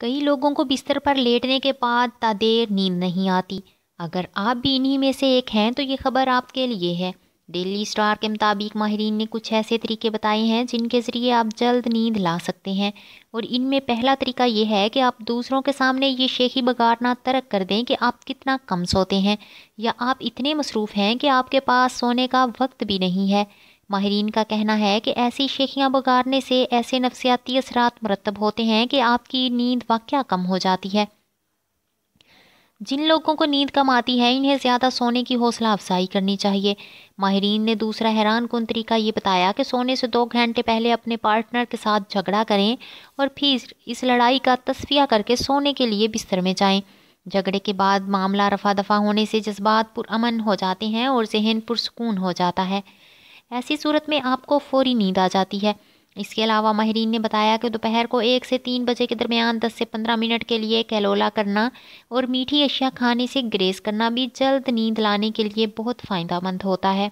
कई लोगों को बिस्तर पर लेटने के बाद तादेर नींद नहीं आती अगर आप भी इन्हीं में से एक हैं तो ये खबर आपके लिए है डेली स्टार के मुताबिक माहरीन ने कुछ ऐसे तरीके बताए हैं जिनके ज़रिए आप जल्द नींद ला सकते हैं और इनमें पहला तरीका ये है कि आप दूसरों के सामने ये शेखी बगाड़ना तर्क कर दें कि आप कितना कम सोते हैं या आप इतने मसरूफ़ हैं कि आपके पास सोने का वक्त भी नहीं है माहरीन का कहना है कि ऐसी शेखियाँ बगाड़ने से ऐसे नफसियाती असरात मरतब होते हैं कि आपकी नींद वाक़ कम हो जाती है जिन लोगों को नींद कम आती है इन्हें ज़्यादा सोने की हौसला अफजाई करनी चाहिए माहरीन ने दूसरा हैरान कन तरीका ये बताया कि सोने से दो घंटे पहले अपने पार्टनर के साथ झगड़ा करें और फिर इस लड़ाई का तस्फिया करके सोने के लिए बिस्तर में जाएं। झगड़े के बाद मामला रफा दफा होने से जज्बात पुरमन हो जाते हैं और जहन पुरसकून हो जाता है ऐसी सूरत में आपको फौरी नींद आ जाती है इसके अलावा माहरीन ने बताया कि दोपहर को एक से तीन बजे के दरमियान दस से पंद्रह मिनट के लिए कैलोला करना और मीठी अशिया खाने से ग्रेस करना भी जल्द नींद लाने के लिए बहुत फ़ायदा मंद होता है